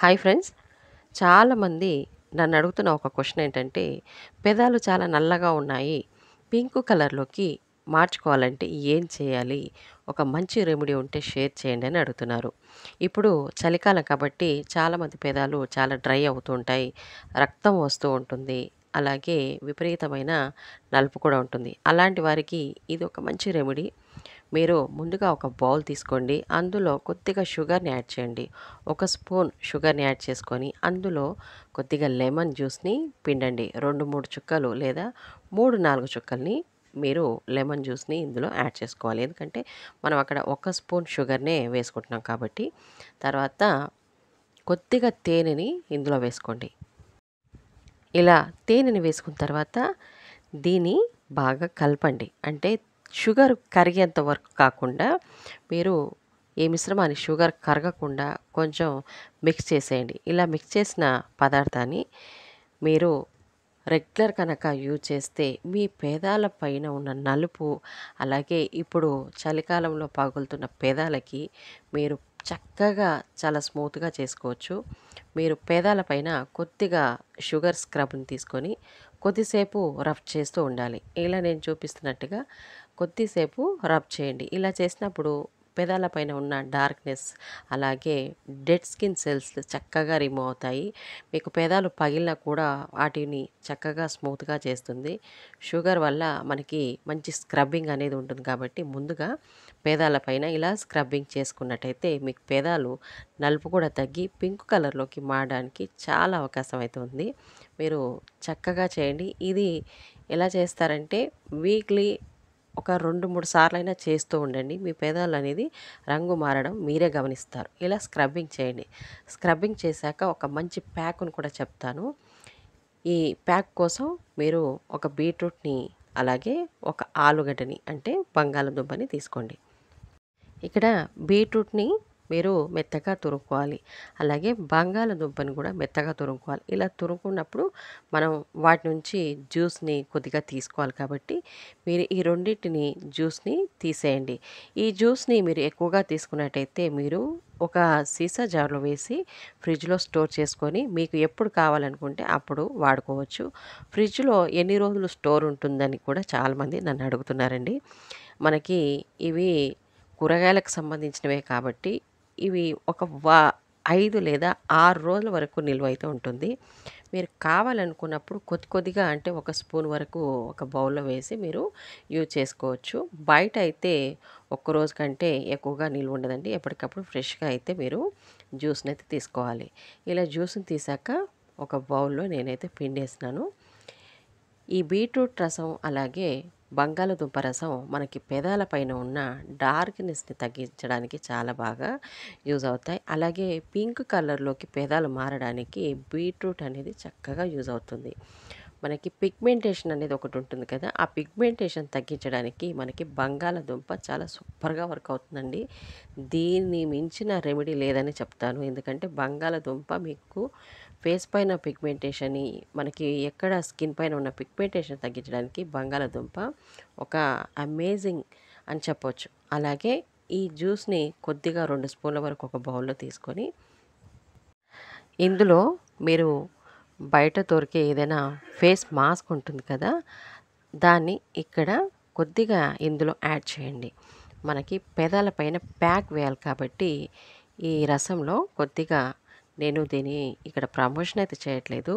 hi friends చాలామంది నన్ను అడుగుతున్న ఒక క్వశ్చన్ ఏంటంటే పెదాలు చాలా నల్లగా ఉన్నాయి పింక్ కలర్లోకి మార్చుకోవాలంటే ఏం చేయాలి ఒక మంచి రెమెడీ ఉంటే షేర్ చేయండి అని అడుగుతున్నారు ఇప్పుడు చలికాలం కాబట్టి చాలామంది పెదాలు చాలా డ్రై అవుతూ ఉంటాయి రక్తం వస్తూ ఉంటుంది అలాగే విపరీతమైన నలుపు కూడా ఉంటుంది అలాంటి వారికి ఇది ఒక మంచి రెమెడీ మీరు ముందుగా ఒక బౌల్ తీసుకోండి అందులో కొద్దిగా షుగర్ని యాడ్ చేయండి ఒక స్పూన్ షుగర్ని యాడ్ చేసుకొని అందులో కొద్దిగా లెమన్ జ్యూస్ని పిండండి రెండు మూడు చుక్కలు లేదా మూడు నాలుగు చుక్కల్ని మీరు లెమన్ జ్యూస్ని ఇందులో యాడ్ చేసుకోవాలి ఎందుకంటే మనం అక్కడ ఒక స్పూన్ షుగర్నే వేసుకుంటున్నాం కాబట్టి తర్వాత కొద్దిగా తేనెని ఇందులో వేసుకోండి ఇలా తేనెని వేసుకున్న తర్వాత దీన్ని బాగా కలపండి అంటే షుగర్ కరిగేంత వరకు కాకుండా మీరు ఈ మిశ్రమాన్ని షుగర్ కరగకుండా కొంచెం మిక్స్ చేసేయండి ఇలా మిక్స్ చేసిన పదార్థాన్ని మీరు రెగ్యులర్ కనుక యూజ్ చేస్తే మీ పేదాల పైన ఉన్న నలుపు అలాగే ఇప్పుడు చలికాలంలో పగులుతున్న పేదాలకి మీరు చక్కగా చాలా స్మూత్గా చేసుకోవచ్చు మీరు పేదాల పైన కొద్దిగా షుగర్ స్క్రబ్ని తీసుకొని కొద్దిసేపు రఫ్ చేస్తూ ఉండాలి ఇలా నేను చూపిస్తున్నట్టుగా కొద్దిసేపు రబ్ చేయండి ఇలా చేసినప్పుడు పెదాల పైన ఉన్న డార్క్నెస్ అలాగే డెడ్ స్కిన్ సెల్స్ చక్కగా రిమూవ్ అవుతాయి మీకు పెదాలు పగిలినా కూడా వాటిని చక్కగా స్మూత్గా చేస్తుంది షుగర్ వల్ల మనకి మంచి స్క్రబ్బింగ్ అనేది ఉంటుంది కాబట్టి ముందుగా పేదాల పైన ఇలా స్క్రబ్బింగ్ చేసుకున్నట్టయితే మీకు పేదాలు నలుపు కూడా తగ్గి పింక్ కలర్లోకి మారడానికి చాలా అవకాశం అవుతుంది మీరు చక్కగా చేయండి ఇది ఎలా చేస్తారంటే వీక్లీ ఒక రెండు మూడు సార్లు అయినా చేస్తూ ఉండండి మీ పెదాలు అనేది రంగు మారడం మీరే గమనిస్తారు ఇలా స్క్రబ్బింగ్ చేయండి స్క్రబ్బింగ్ చేశాక ఒక మంచి ప్యాక్ను కూడా చెప్తాను ఈ ప్యాక్ కోసం మీరు ఒక బీట్రూట్ని అలాగే ఒక ఆలుగడ్డని అంటే బంగాళదుంపని తీసుకోండి ఇక్కడ బీట్రూట్ని మీరు మెత్తగా తురుక్కోవాలి అలాగే బంగాళదుంపని కూడా మెత్తగా తురుక్కోవాలి ఇలా తురుముకున్నప్పుడు మనం వాటి నుంచి జ్యూస్ని కొద్దిగా తీసుకోవాలి కాబట్టి మీరు ఈ రెండింటిని జ్యూస్ని తీసేయండి ఈ జ్యూస్ని మీరు ఎక్కువగా తీసుకున్నట్టయితే మీరు ఒక సీసా జార్లో వేసి ఫ్రిడ్జ్లో స్టోర్ చేసుకొని మీకు ఎప్పుడు కావాలనుకుంటే అప్పుడు వాడుకోవచ్చు ఫ్రిడ్జ్లో ఎన్ని రోజులు స్టోర్ ఉంటుందని కూడా చాలామంది నన్ను అడుగుతున్నారండి మనకి ఇవి కూరగాయలకు సంబంధించినవే కాబట్టి ఇవి ఒక వా ఐదు లేదా ఆరు రోజుల వరకు నిల్వ అయితే ఉంటుంది మీరు కావాలనుకున్నప్పుడు కొద్ది కొద్దిగా అంటే ఒక స్పూన్ వరకు ఒక బౌల్లో వేసి మీరు యూజ్ చేసుకోవచ్చు బయట అయితే ఒక్క రోజు కంటే ఎక్కువగా నిల్వ ఉండదండి ఎప్పటికప్పుడు ఫ్రెష్గా అయితే మీరు జ్యూస్ని అయితే తీసుకోవాలి ఇలా జ్యూస్ని తీసాక ఒక బౌల్లో నేనైతే పిండేసినాను ఈ బీట్రూట్ రసం అలాగే బంగాళదుంప రసం మనకి పెదాల పైన ఉన్న డార్క్నెస్ని తగ్గించడానికి చాలా బాగా యూజ్ అవుతాయి అలాగే పింక్ కలర్లోకి పెదాలు మారడానికి బీట్రూట్ అనేది చక్కగా యూజ్ అవుతుంది మనకి పిగ్మెంటేషన్ అనేది ఒకటి ఉంటుంది కదా ఆ పిగ్మెంటేషన్ తగ్గించడానికి మనకి బంగాళదుంప చాలా సూపర్గా వర్క్ అవుతుందండి దీన్ని మించిన రెమెడీ లేదని చెప్తాను ఎందుకంటే బంగాళదుంప మీకు ఫేస్ పైన పిగ్మెంటేషన్ మనకి ఎక్కడ స్కిన్ పైన ఉన్న పిగ్మెంటేషన్ తగ్గించడానికి బంగాళదుంప ఒక అమేజింగ్ అని చెప్పవచ్చు అలాగే ఈ జ్యూస్ని కొద్దిగా రెండు స్పూన్ల వరకు ఒక బౌల్లో తీసుకొని ఇందులో మీరు బయట దొరికే ఏదైనా ఫేస్ మాస్క్ ఉంటుంది కదా దాన్ని ఇక్కడ కొద్దిగా ఇందులో యాడ్ చేయండి మనకి పెదాల పైన ప్యాక్ వేయాలి కాబట్టి ఈ రసంలో కొద్దిగా నేను దీని ఇక్కడ ప్రమోషన్ అయితే చేయట్లేదు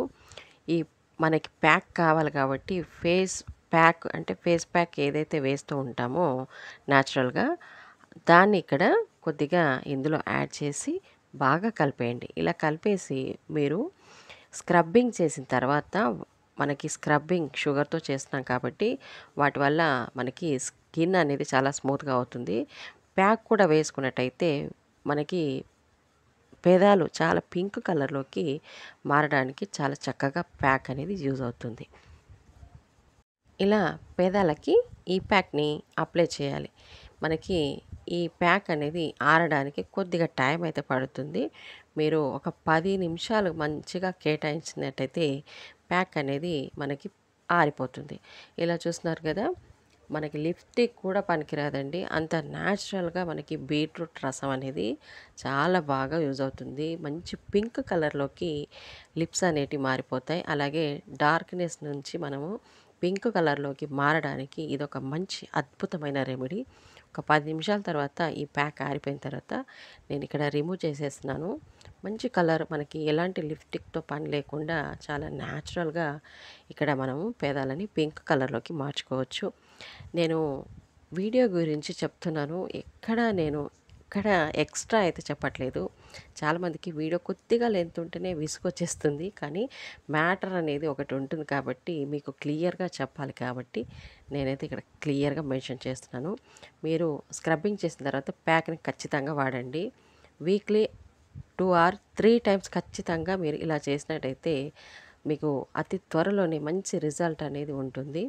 ఈ మనకి ప్యాక్ కావాలి కాబట్టి ఫేస్ ప్యాక్ అంటే ఫేస్ ప్యాక్ ఏదైతే వేస్తూ ఉంటామో న్యాచురల్గా దాన్ని ఇక్కడ కొద్దిగా ఇందులో యాడ్ చేసి బాగా కలిపేయండి ఇలా కలిపేసి మీరు స్క్రబ్బింగ్ చేసిన తర్వాత మనకి స్క్రబ్బింగ్ షుగర్తో చేస్తున్నాం కాబట్టి వాటి వల్ల మనకి స్కిన్ అనేది చాలా స్మూత్గా అవుతుంది ప్యాక్ కూడా వేసుకున్నట్టయితే మనకి పెదాలు చాలా పింక్ కలర్లోకి మారడానికి చాలా చక్కగా ప్యాక్ అనేది యూజ్ అవుతుంది ఇలా పేదాలకి ఈ ప్యాక్ని అప్లై చేయాలి మనకి ఈ ప్యాక్ అనేది ఆరడానికి కొద్దిగా టైం అయితే పడుతుంది మీరు ఒక పది నిమిషాలు మంచిగా కేటాయించినట్టయితే ప్యాక్ అనేది మనకి ఆరిపోతుంది ఇలా చూస్తున్నారు కదా మనకి లిప్స్టిక్ కూడా పనికిరాదండి అంత న్యాచురల్గా మనకి బీట్రూట్ రసం అనేది చాలా బాగా యూజ్ అవుతుంది మంచి పింక్ కలర్లోకి లిప్స్ అనేటివి మారిపోతాయి అలాగే డార్క్నెస్ నుంచి మనము పింక్ కలర్లోకి మారడానికి ఇదొక మంచి అద్భుతమైన రెమెడీ ఒక పది నిమిషాల తర్వాత ఈ ప్యాక్ ఆరిపోయిన తర్వాత నేను ఇక్కడ రిమూవ్ చేసేస్తున్నాను మంచి కలర్ మనకి ఎలాంటి లిప్స్టిక్తో పని లేకుండా చాలా న్యాచురల్గా ఇక్కడ మనము పేదాలని పింక్ కలర్లోకి మార్చుకోవచ్చు నేను వీడియో గురించి చెప్తున్నాను ఎక్కడ నేను ఎక్కడ ఎక్స్ట్రా అయితే చెప్పట్లేదు చాలామందికి వీడియో కొద్దిగా లెంత్ ఉంటేనే విసుగొచ్చేస్తుంది కానీ మ్యాటర్ అనేది ఒకటి ఉంటుంది కాబట్టి మీకు క్లియర్గా చెప్పాలి కాబట్టి నేనైతే ఇక్కడ క్లియర్గా మెన్షన్ చేస్తున్నాను మీరు స్క్రబ్బింగ్ చేసిన తర్వాత ప్యాక్ని ఖచ్చితంగా వాడండి weekly two or three times ఖచ్చితంగా మీరు ఇలా చేసినట్టయితే మీకు అతి త్వరలోనే మంచి రిజల్ట్ అనేది ఉంటుంది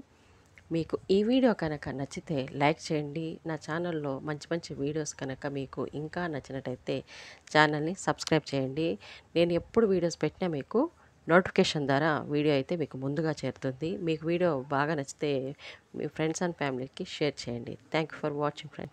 మీకు ఈ వీడియో కనుక నచ్చితే లైక్ చేయండి నా ఛానల్లో మంచి మంచి వీడియోస్ కనుక మీకు ఇంకా నచ్చినట్టయితే ఛానల్ని సబ్స్క్రైబ్ చేయండి నేను ఎప్పుడు వీడియోస్ పెట్టినా మీకు నోటిఫికేషన్ ద్వారా వీడియో అయితే మీకు ముందుగా చేరుతుంది మీకు వీడియో బాగా నచ్చితే మీ ఫ్రెండ్స్ అండ్ ఫ్యామిలీకి షేర్ చేయండి థ్యాంక్ ఫర్ వాచింగ్ ఫ్రెండ్స్